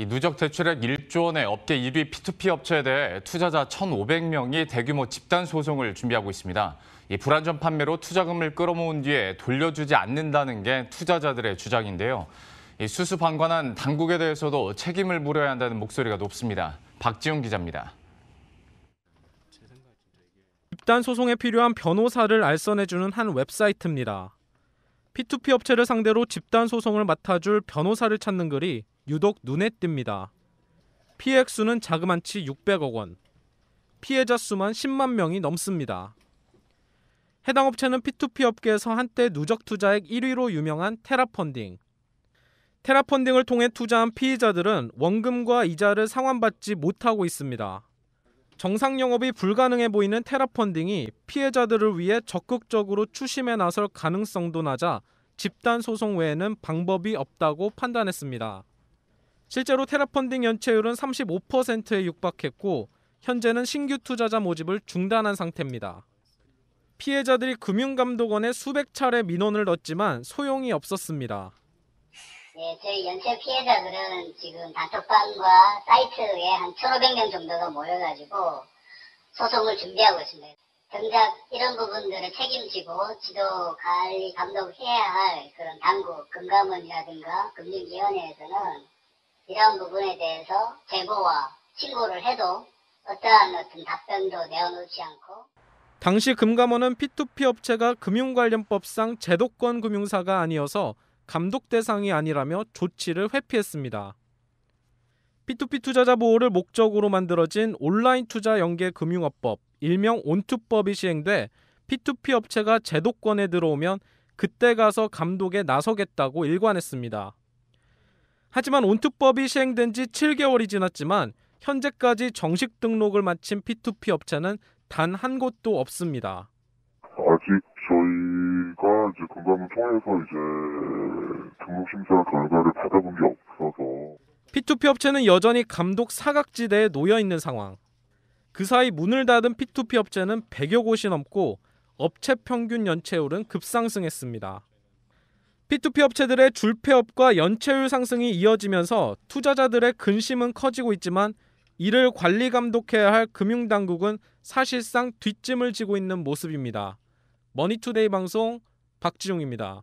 이 누적 대출액 1조 원의 업계 1위 P2P 업체에 대해 투자자 1,500명이 대규모 집단 소송을 준비하고 있습니다. 이 불안전 판매로 투자금을 끌어모은 뒤에 돌려주지 않는다는 게 투자자들의 주장인데요. 이 수수방관한 당국에 대해서도 책임을 물어야 한다는 목소리가 높습니다. 박지훈 기자입니다. 집단 소송에 필요한 변호사를 알선해주는 한 웹사이트입니다. P2P 업체를 상대로 집단 소송을 맡아줄 변호사를 찾는 글이 유독 눈에 띕니다. 피해 액수는 자그만치 600억 원, 피해자 수만 10만 명이 넘습니다. 해당 업체는 P2P 업계에서 한때 누적 투자액 1위로 유명한 테라펀딩. 테라펀딩을 통해 투자한 피해자들은 원금과 이자를 상환받지 못하고 있습니다. 정상 영업이 불가능해 보이는 테라펀딩이 피해자들을 위해 적극적으로 추심에 나설 가능성도 낮아 집단 소송 외에는 방법이 없다고 판단했습니다. 실제로 테라펀딩 연체율은 35%에 육박했고 현재는 신규 투자자 모집을 중단한 상태입니다. 피해자들이 금융감독원에 수백 차례 민원을 넣었지만 소용이 없었습니다. 네, 저희 연체 피해자들은 지금 단톡방과 사이트에 한 1,500명 정도가 모여가지고 소송을 준비하고 있습니다. 정작 이런 부분들을 책임지고 지도 관리 감독해야 할 그런 당국, 금감원이라든가 금융위원회에서는 이런 부분에 대해서 제보와 신고를 해도 어떠한 어떤 답변도 내어놓지 않고 당시 금감원은 P2P 업체가 금융관련법상 제도권 금융사가 아니어서 감독 대상이 아니라며 조치를 회피했습니다. P2P 투자자 보호를 목적으로 만들어진 온라인 투자 연계 금융업법, 일명 온투법이 시행돼 P2P 업체가 제도권에 들어오면 그때 가서 감독에 나서겠다고 일관했습니다. 하지만 온투법이 시행된 지 7개월이 지났지만 현재까지 정식 등록을 마친 P2P 업체는 단 한 곳도 없습니다. 아직 저희가 이제 금감을 통해서 이제 등록 심사 결과를 받아본 게 없어서 P2P 업체는 여전히 감독 사각지대에 놓여 있는 상황. 그 사이 문을 닫은 P2P 업체는 100여 곳이 넘고 업체 평균 연체율은 급상승했습니다. P2P 업체들의 줄폐업과 연체율 상승이 이어지면서 투자자들의 근심은 커지고 있지만 이를 관리 감독해야 할 금융당국은 사실상 뒷짐을 지고 있는 모습입니다. 머니투데이 방송 박지용입니다.